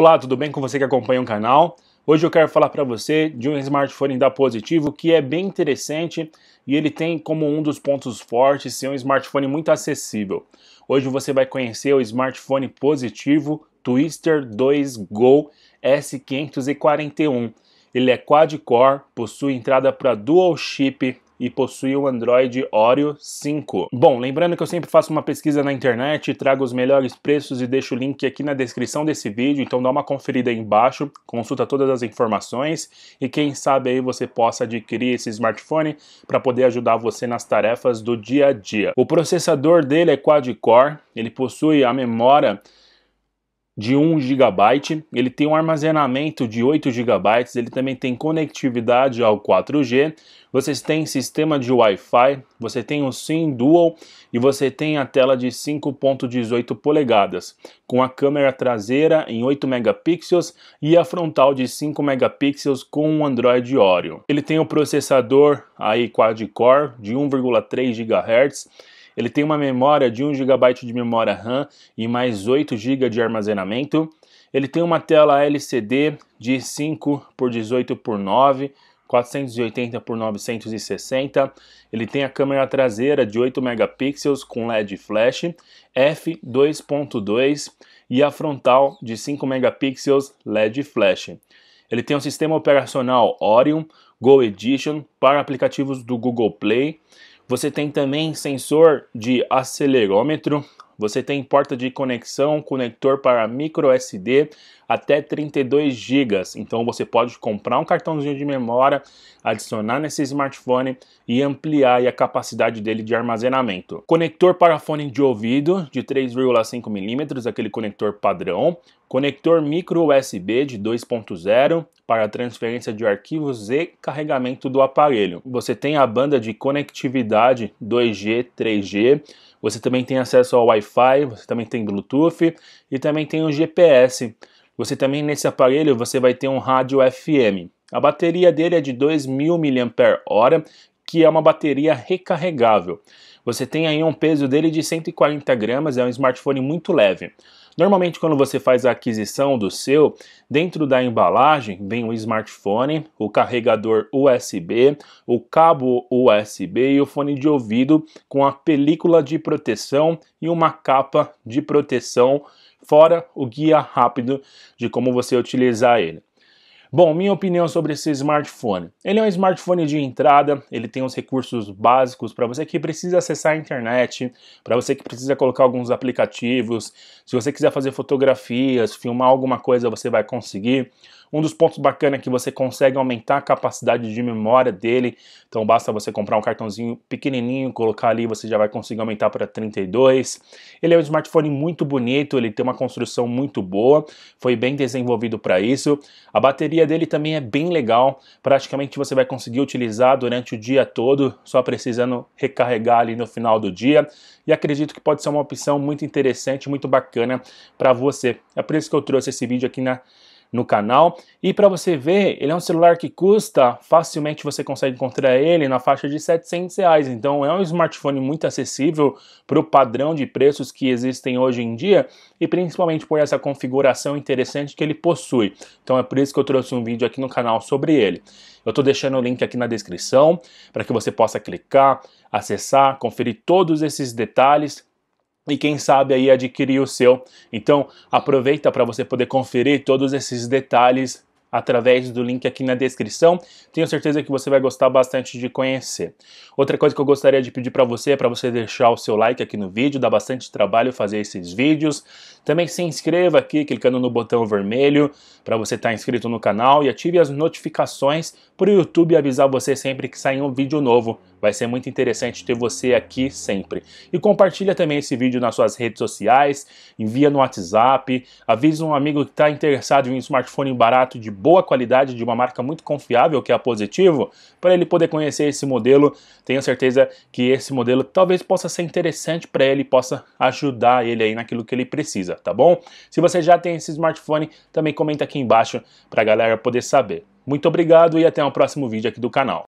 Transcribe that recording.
Olá, tudo bem com você que acompanha o canal? Hoje eu quero falar para você de um smartphone da Positivo que é bem interessante e ele tem como um dos pontos fortes ser um smartphone muito acessível. Hoje você vai conhecer o smartphone Positivo Twister 2 Go S541. Ele é quad-core, possui entrada para dual chip e possui o Android Oreo 5. Bom, lembrando que eu sempre faço uma pesquisa na internet, trago os melhores preços e deixo o link aqui na descrição desse vídeo, então dá uma conferida aí embaixo, consulta todas as informações e quem sabe aí você possa adquirir esse smartphone para poder ajudar você nas tarefas do dia a dia. O processador dele é quad-core, ele possui a memória de 1 GB, ele tem um armazenamento de 8 GB, ele também tem conectividade ao 4G, vocês têm sistema de Wi-Fi, você tem um SIM Dual e você tem a tela de 5.18 polegadas, com a câmera traseira em 8 megapixels e a frontal de 5 megapixels com o Android Oreo. Ele tem o um processador aí quad-core de 1,3 GHz ele tem uma memória de 1 GB de memória RAM e mais 8 GB de armazenamento. Ele tem uma tela LCD de 5 por 18 por 9, 480 por 960. Ele tem a câmera traseira de 8 megapixels com LED flash f2.2 e a frontal de 5 megapixels LED flash. Ele tem um sistema operacional Orion Go Edition para aplicativos do Google Play. Você tem também sensor de acelerômetro, você tem porta de conexão, conector para micro SD até 32 GB. Então você pode comprar um cartãozinho de memória, adicionar nesse smartphone e ampliar a capacidade dele de armazenamento. Conector para fone de ouvido de 3,5 mm, aquele conector padrão. Conector micro USB de 2.0 para transferência de arquivos e carregamento do aparelho. Você tem a banda de conectividade 2G, 3G. Você também tem acesso ao Wi-Fi, você também tem Bluetooth e também tem o GPS. Você também nesse aparelho você vai ter um rádio FM. A bateria dele é de 2.000 mAh, que é uma bateria recarregável. Você tem aí um peso dele de 140 gramas, é um smartphone muito leve. Normalmente, quando você faz a aquisição do seu, dentro da embalagem vem o smartphone, o carregador USB, o cabo USB e o fone de ouvido com a película de proteção e uma capa de proteção, fora o guia rápido de como você utilizar ele. Bom, minha opinião sobre esse smartphone. Ele é um smartphone de entrada, ele tem os recursos básicos para você que precisa acessar a internet, para você que precisa colocar alguns aplicativos. Se você quiser fazer fotografias, filmar alguma coisa, você vai conseguir. Um dos pontos bacanas é que você consegue aumentar a capacidade de memória dele. Então basta você comprar um cartãozinho pequenininho, colocar ali, você já vai conseguir aumentar para 32. Ele é um smartphone muito bonito, ele tem uma construção muito boa, foi bem desenvolvido para isso. A bateria dele também é bem legal, praticamente você vai conseguir utilizar durante o dia todo, só precisando recarregar ali no final do dia. E acredito que pode ser uma opção muito interessante, muito bacana para você. É por isso que eu trouxe esse vídeo aqui na no canal. E para você ver, ele é um celular que custa, facilmente você consegue encontrar ele na faixa de 700 reais. Então é um smartphone muito acessível para o padrão de preços que existem hoje em dia e principalmente por essa configuração interessante que ele possui. Então é por isso que eu trouxe um vídeo aqui no canal sobre ele. Eu estou deixando o link aqui na descrição para que você possa clicar, acessar, conferir todos esses detalhes e quem sabe aí adquirir o seu. Então aproveita para você poder conferir todos esses detalhes através do link aqui na descrição. Tenho certeza que você vai gostar bastante de conhecer. Outra coisa que eu gostaria de pedir para você é para você deixar o seu like aqui no vídeo, dá bastante trabalho fazer esses vídeos. Também se inscreva aqui clicando no botão vermelho para você estar tá inscrito no canal e ative as notificações para o YouTube avisar você sempre que sair um vídeo novo. Vai ser muito interessante ter você aqui sempre. E compartilha também esse vídeo nas suas redes sociais, envia no WhatsApp, avisa um amigo que está interessado em um smartphone barato de boa qualidade, de uma marca muito confiável, que é a Positivo, para ele poder conhecer esse modelo. Tenho certeza que esse modelo talvez possa ser interessante para ele, possa ajudar ele aí naquilo que ele precisa, tá bom? Se você já tem esse smartphone, também comenta aqui embaixo para a galera poder saber. Muito obrigado e até o próximo vídeo aqui do canal.